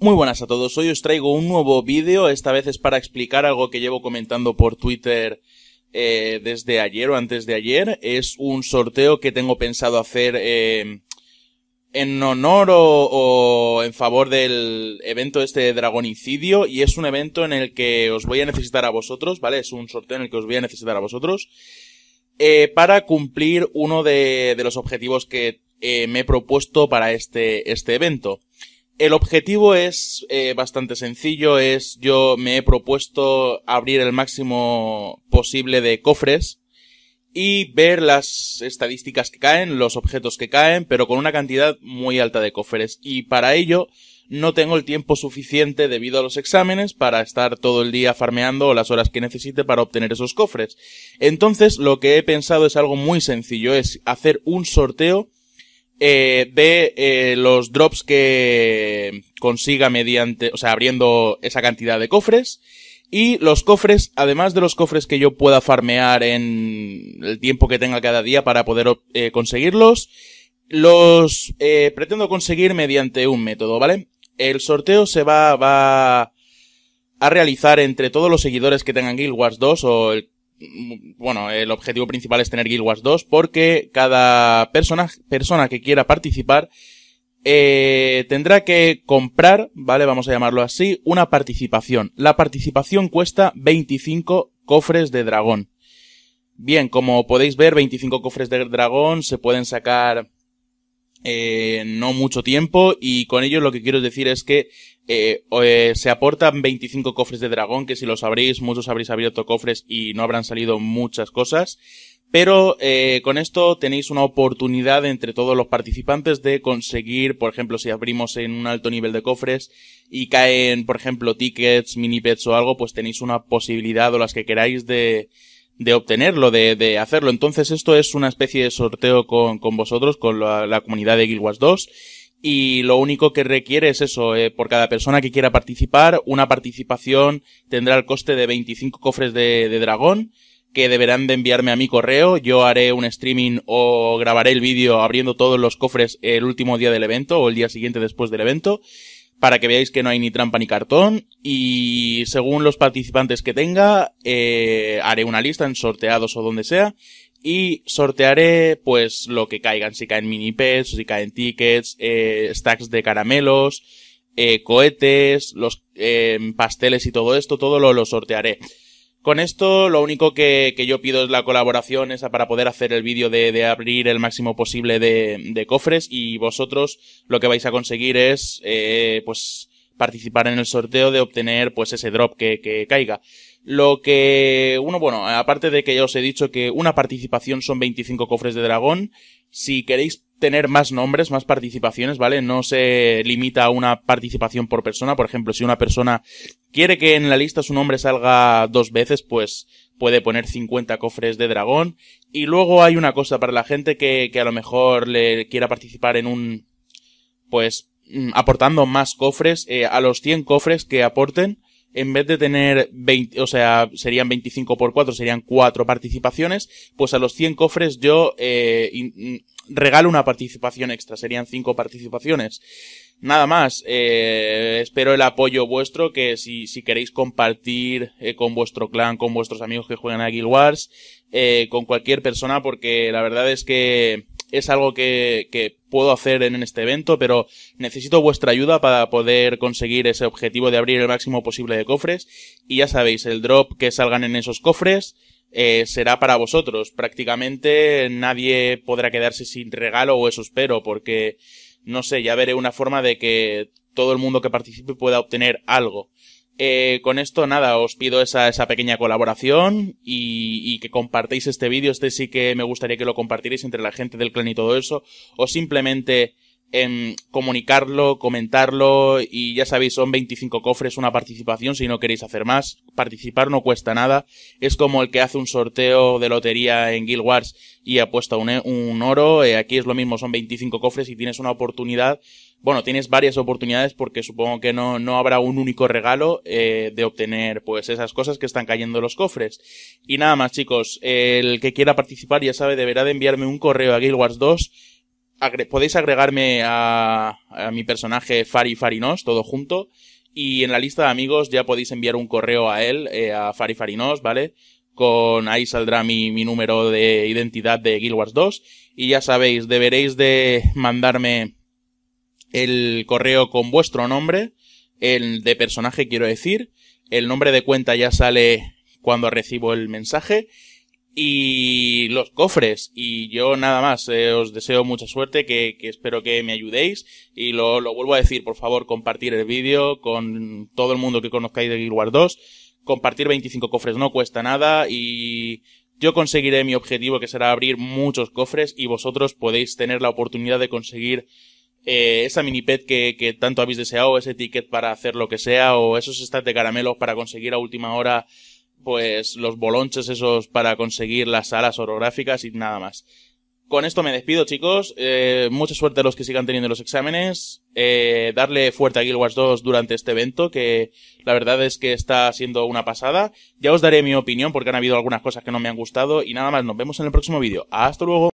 Muy buenas a todos, hoy os traigo un nuevo vídeo, esta vez es para explicar algo que llevo comentando por Twitter eh, desde ayer o antes de ayer, es un sorteo que tengo pensado hacer em, en honor o, en favor del evento este de Dragonicidio y es un evento en el que os voy a necesitar a vosotros, ¿vale? Es un sorteo en el que os voy a necesitar a vosotros eh, para cumplir uno de, de los objetivos que eh, me he propuesto para este, este evento. El objetivo es eh, bastante sencillo, es yo me he propuesto abrir el máximo posible de cofres y ver las estadísticas que caen, los objetos que caen, pero con una cantidad muy alta de cofres. Y para ello no tengo el tiempo suficiente debido a los exámenes para estar todo el día farmeando o las horas que necesite para obtener esos cofres. Entonces lo que he pensado es algo muy sencillo, es hacer un sorteo eh, de eh, los drops que consiga mediante, o sea, abriendo esa cantidad de cofres. Y los cofres, además de los cofres que yo pueda farmear en el tiempo que tenga cada día para poder eh, conseguirlos, los eh, pretendo conseguir mediante un método, ¿vale? El sorteo se va, va a realizar entre todos los seguidores que tengan Guild Wars 2 o el Mm, bueno, el objetivo principal es tener Guild Wars 2 porque cada persona, persona que quiera participar eh, tendrá que comprar, ¿vale? Vamos a llamarlo así, una participación. La participación cuesta 25 cofres de dragón. Bien, como podéis ver, 25 cofres de dragón se pueden sacar eh, no mucho tiempo y con ello lo que quiero decir es que eh, eh, se aportan 25 cofres de dragón, que si los abrís, muchos habréis abierto cofres y no habrán salido muchas cosas. Pero eh, con esto tenéis una oportunidad entre todos los participantes de conseguir, por ejemplo, si abrimos en un alto nivel de cofres y caen, por ejemplo, tickets, mini pets o algo, pues tenéis una posibilidad o las que queráis de, de obtenerlo, de, de, hacerlo. Entonces esto es una especie de sorteo con, con vosotros, con la, comunidad de Guild Wars 2. Y lo único que requiere es eso, eh, por cada persona que quiera participar, una participación tendrá el coste de 25 cofres de, de dragón que deberán de enviarme a mi correo. Yo haré un streaming o grabaré el vídeo abriendo todos los cofres el último día del evento o el día siguiente después del evento para que veáis que no hay ni trampa ni cartón y según los participantes que tenga eh, haré una lista en sorteados o donde sea y sortearé pues lo que caigan, si caen mini pets, si caen tickets, eh, stacks de caramelos, eh, cohetes, los pasteles y todo esto, todo lo, lo sortearé. Con esto lo único que, que, yo pido es la colaboración esa para poder hacer el vídeo de, de, abrir el máximo posible de, de, cofres y vosotros lo que vais a conseguir es eh, pues participar en el sorteo de obtener pues ese drop que, que caiga. Lo que uno, bueno, aparte de que ya os he dicho que una participación son 25 cofres de dragón, si queréis tener más nombres, más participaciones, ¿vale? No se limita a una participación por persona. Por ejemplo, si una persona quiere que en la lista su nombre salga dos veces, pues puede poner 50 cofres de dragón. Y luego hay una cosa para la gente que, que a lo mejor le quiera participar en un, pues, mm, aportando más cofres, eh, a los 100 cofres que aporten, en vez de tener 20, o sea, serían 25 por 4, serían 4 participaciones, pues a los 100 cofres yo eh, regalo una participación extra, serían 5 participaciones. Nada más, eh, espero el apoyo vuestro, que si, si queréis compartir eh, con vuestro clan, con vuestros amigos que juegan a Guild Wars, con cualquier persona, porque la verdad es que es algo que, que puedo hacer en este evento, pero necesito vuestra ayuda para poder conseguir ese objetivo de abrir el máximo posible de cofres. Y ya sabéis, el drop que salgan en esos cofres eh, será para vosotros. Prácticamente nadie podrá quedarse sin regalo o eso espero, porque no sé, ya veré una forma de que todo el mundo que participe pueda obtener algo. Eh, con esto nada, os pido esa, pequeña colaboración y, y, que compartéis este vídeo. Este sí que me gustaría que lo compartierais entre la gente del clan y todo eso. O simplemente en comunicarlo, comentarlo y ya sabéis, son 25 cofres, una participación si no queréis hacer más. Participar no cuesta nada. Es como el que hace un sorteo de lotería en Guild Wars y apuesta un, oro. Eh, aquí es lo mismo, son 25 cofres y tienes una oportunidad. Bueno, tienes varias oportunidades porque supongo que no, habrá un único regalo eh, de obtener pues esas cosas que están cayendo en los cofres. Y nada más chicos, el que quiera participar ya sabe, deberá de enviarme un correo a Guild Wars 2 podéis agregarme a, mi personaje Fari Farinos, todo junto, y en la lista de amigos ya podéis enviar un correo a él, eh, a Fari Farinos, ¿vale? Con ahí saldrá mi, mi número de identidad de Guild Wars 2, y ya sabéis, deberéis de mandarme el correo con vuestro nombre, el de personaje quiero decir, el nombre de cuenta ya sale cuando recibo el mensaje y los cofres. Y yo nada más, eh, os deseo mucha suerte, que, espero que me ayudéis. Y lo, vuelvo a decir, por favor, compartir el vídeo con todo el mundo que conozcáis de Guild Wars 2. Compartir 25 cofres no cuesta nada y yo conseguiré mi objetivo que será abrir muchos cofres y vosotros podéis tener la oportunidad de conseguir eh, esa mini pet que, que, tanto habéis deseado, ese ticket para hacer lo que sea, o esos stats de caramelos para conseguir a última hora pues los bolonches esos para conseguir las alas orográficas y nada más. Con esto me despido, chicos. Eh, mucha suerte a los que sigan teniendo los exámenes. Eh, darle fuerte a Guild Wars 2 durante este evento, que la verdad es que está siendo una pasada. Ya os daré mi opinión porque han habido algunas cosas que no me han gustado. Y nada más, nos vemos en el próximo vídeo. Hasta luego.